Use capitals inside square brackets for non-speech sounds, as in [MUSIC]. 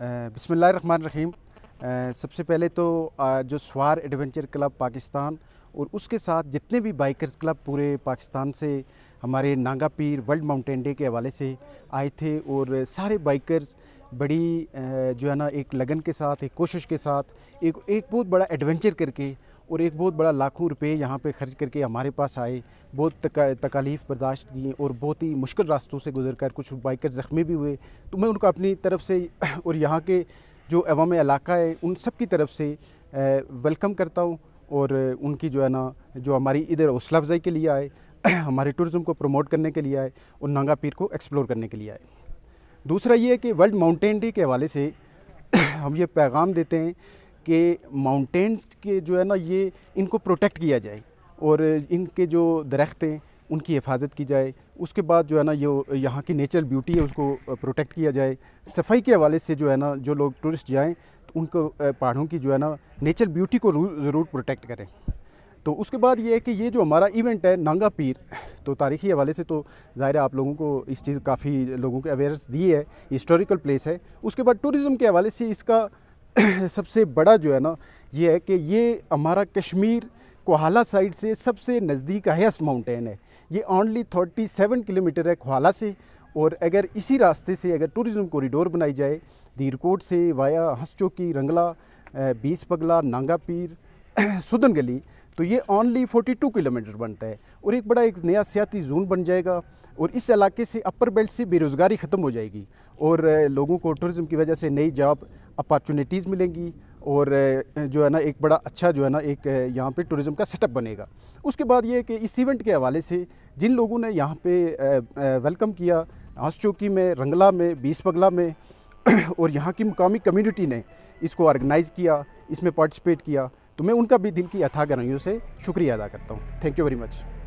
रहीम सबसे पहले तो जो स्वार एडवेंचर क्लब पाकिस्तान और उसके साथ जितने भी बाइकर्स क्लब पूरे पाकिस्तान से हमारे नागा पीर वर्ल्ड माउंटेन डे के हवाले से आए थे और सारे बाइकर्स बड़ी जो है ना एक लगन के साथ एक कोशिश के साथ एक एक बहुत बड़ा एडवेंचर करके और एक बहुत बड़ा लाखों रुपए यहाँ पे खर्च करके हमारे पास आए बहुत तकालीफ बर्दाश्त किए और बहुत ही मुश्किल रास्तों से गुजर कर कुछ बाइकर ज़ख्मी भी हुए तो मैं उनको अपनी तरफ से [CLEARS THROAT] और यहाँ के जो अवाम इलाका है उन सब की तरफ से वेलकम करता हूँ और उनकी जो है ना जो हमारी इधर हौसला अफजाई के लिए आए [CLEARS THROAT] हमारे टूरिज़म को प्रमोट करने के लिए आए और नंगा पीर को एक्सप्लोर करने के लिए आए दूसरा ये है कि वर्ल्ड माउंटेन डे के हवाले से [CLEARS THROAT] हम ये पैगाम देते हैं कि माउंटेन्स के जो है ना ये इनको प्रोटेक्ट किया जाए और इनके जो दरख्त हैं उनकी हिफाजत की जाए उसके बाद जो है ना ये यहाँ की नेचुरल ब्यूटी है उसको प्रोटेक्ट किया जाए सफाई के हवाले से जो है ना जो लोग टूरिस्ट जाएँ तो उनको पहाड़ों की जो है ना नेचुरल ब्यूटी को ज़रूर प्रोटेक्ट करें तो उसके बाद ये है कि ये जो हमारा इवेंट है नांगा पीर तो तारीखी हवाले से तो ज़ाहिर आप लोगों को इस चीज़ काफ़ी लोगों को अवेयरनेस दी है हिस्टोरिकल प्लेस है उसके बाद टूरिज़म के हवाले से इसका [COUGHS] सबसे बड़ा जो है ना ये है कि ये हमारा कश्मीर कोहाला साइड से सबसे नज़दीक हाइस्ट माउंटेन है ये थर्टी 37 किलोमीटर है कोहाला से और अगर इसी रास्ते से अगर टूरिज़म कॉरिडोर बनाई जाए धीरकोट से वाया हंसचौकी रंगला बीस पगला नांगा पीर [COUGHS] सुदन गली तो ये ऑनली 42 किलोमीटर बनता है और एक बड़ा एक नया सियाती जोन बन जाएगा और इस इलाके से अपर बेल्ट से बेरोज़गारी ख़त्म हो जाएगी और लोगों को टूरिज़म की वजह से नई जॉब अपॉर्चुनिटीज़ मिलेंगी और जो है ना एक बड़ा अच्छा जो है ना एक यहाँ पे टूरिज़म का सेटअप बनेगा उसके बाद ये कि इस इवेंट के हवाले से जिन लोगों ने यहाँ पे वेलकम किया हंस चौकी में रंगला में बीस पगला में [CLEARS THROAT] और यहाँ की मुकामी कम्युनिटी ने इसको ऑर्गेनाइज़ किया इसमें पार्टिसिपेट किया तो मैं उनका भी दिल की अथाह गराइयों से शुक्रिया अदा करता हूँ थैंक यू वेरी मच